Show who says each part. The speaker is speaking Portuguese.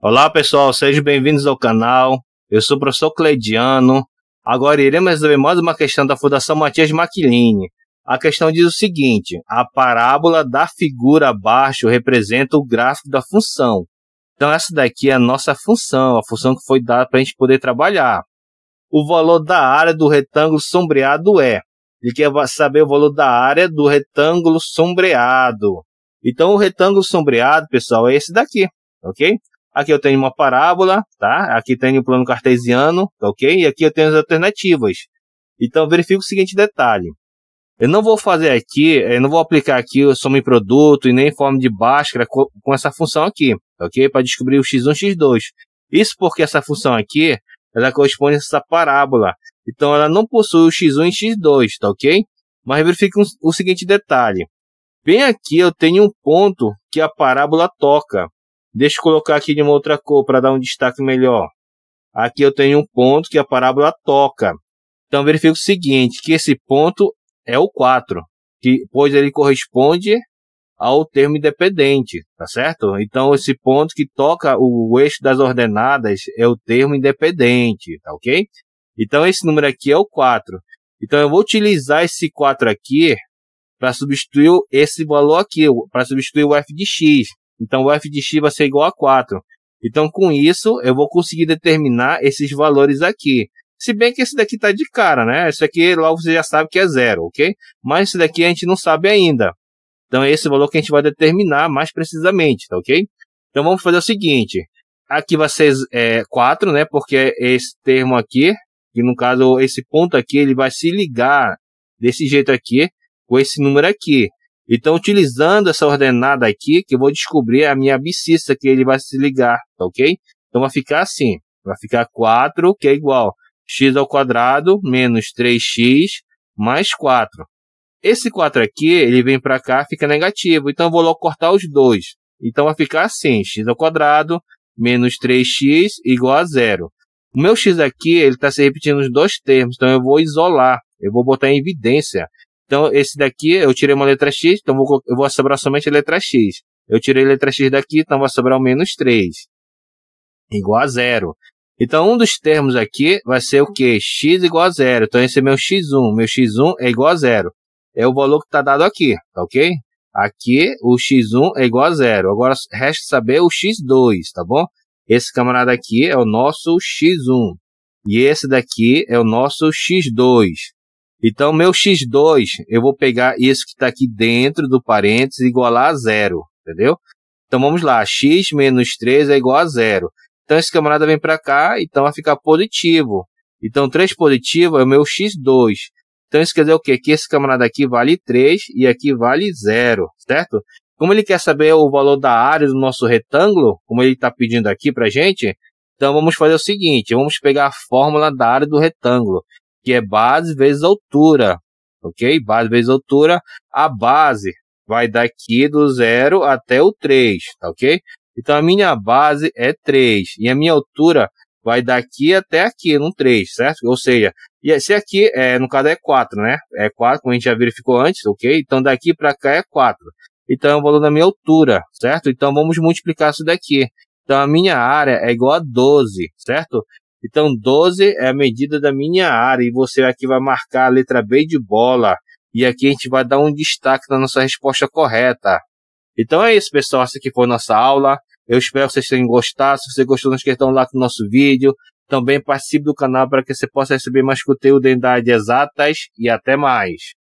Speaker 1: Olá pessoal, sejam bem-vindos ao canal. Eu sou o professor Cleidiano. Agora iremos resolver mais uma questão da Fundação Matias Maquiline. A questão diz o seguinte: a parábola da figura abaixo representa o gráfico da função. Então, essa daqui é a nossa função, a função que foi dada para a gente poder trabalhar. O valor da área do retângulo sombreado é. Ele quer saber o valor da área do retângulo sombreado. Então, o retângulo sombreado, pessoal, é esse daqui, ok? Aqui eu tenho uma parábola, tá? Aqui tenho o plano cartesiano, tá ok? E aqui eu tenho as alternativas. Então verifique o seguinte detalhe. Eu não vou fazer aqui, eu não vou aplicar aqui o soma em produto e nem forma de Bhaskara com essa função aqui, tá ok? Para descobrir o x1, x2. Isso porque essa função aqui, ela corresponde a essa parábola. Então ela não possui o x1 e x2, tá ok? Mas verifique o seguinte detalhe. Bem aqui eu tenho um ponto que a parábola toca. Deixa eu colocar aqui de uma outra cor para dar um destaque melhor. Aqui eu tenho um ponto que a parábola toca. Então verifico o seguinte, que esse ponto é o 4, que, pois ele corresponde ao termo independente, tá certo? Então esse ponto que toca o eixo das ordenadas é o termo independente, tá ok? Então esse número aqui é o 4. Então eu vou utilizar esse 4 aqui para substituir esse valor aqui, para substituir o f de x. Então o f de x vai ser igual a 4. Então com isso eu vou conseguir determinar esses valores aqui. Se bem que esse daqui está de cara, né? Esse aqui logo você já sabe que é zero, ok? Mas esse daqui a gente não sabe ainda. Então é esse valor que a gente vai determinar mais precisamente, tá ok? Então vamos fazer o seguinte. Aqui vai ser é, 4, né? Porque esse termo aqui, que no caso esse ponto aqui, ele vai se ligar desse jeito aqui com esse número aqui. Então, utilizando essa ordenada aqui, que eu vou descobrir a minha abscissa que ele vai se ligar, tá ok? Então, vai ficar assim. Vai ficar 4, que é igual x ao quadrado menos 3x mais 4. Esse 4 aqui, ele vem para cá, fica negativo. Então, eu vou logo cortar os dois. Então, vai ficar assim, x ao quadrado menos 3x igual a zero. O meu x aqui, ele está se repetindo nos dois termos. Então, eu vou isolar. Eu vou botar em evidência então, esse daqui, eu tirei uma letra X, então vou, eu vou sobrar somente a letra X. Eu tirei a letra X daqui, então vai sobrar o menos 3. Igual a zero. Então, um dos termos aqui vai ser o quê? X igual a zero. Então, esse é meu X1. Meu X1 é igual a zero. É o valor que está dado aqui, tá ok? Aqui, o X1 é igual a zero. Agora, resta saber o X2, tá bom? Esse camarada aqui é o nosso X1. E esse daqui é o nosso X2. Então, meu x2, eu vou pegar isso que está aqui dentro do parênteses igualar a zero, entendeu? Então, vamos lá, x menos 3 é igual a zero. Então, esse camarada vem para cá, então vai ficar positivo. Então, 3 positivo é o meu x2. Então, isso quer dizer o quê? Que esse camarada aqui vale 3 e aqui vale zero, certo? Como ele quer saber o valor da área do nosso retângulo, como ele está pedindo aqui para gente, então vamos fazer o seguinte, vamos pegar a fórmula da área do retângulo que é base vezes altura, ok? Base vezes altura, a base vai daqui do zero até o 3, tá ok? Então a minha base é 3 e a minha altura vai daqui até aqui, no 3, certo? Ou seja, e esse aqui, é, no caso é 4, né? É 4, como a gente já verificou antes, ok? Então daqui para cá é 4. Então é o valor da minha altura, certo? Então vamos multiplicar isso daqui. Então a minha área é igual a 12, certo? Então 12 é a medida da minha área e você aqui vai marcar a letra B de bola. E aqui a gente vai dar um destaque na nossa resposta correta. Então é isso, pessoal. Essa aqui foi a nossa aula. Eu espero que vocês tenham gostado. Se você gostou, não esqueça de dar um like no nosso vídeo. Também participe do canal para que você possa receber mais conteúdo em idade exatas. E até mais.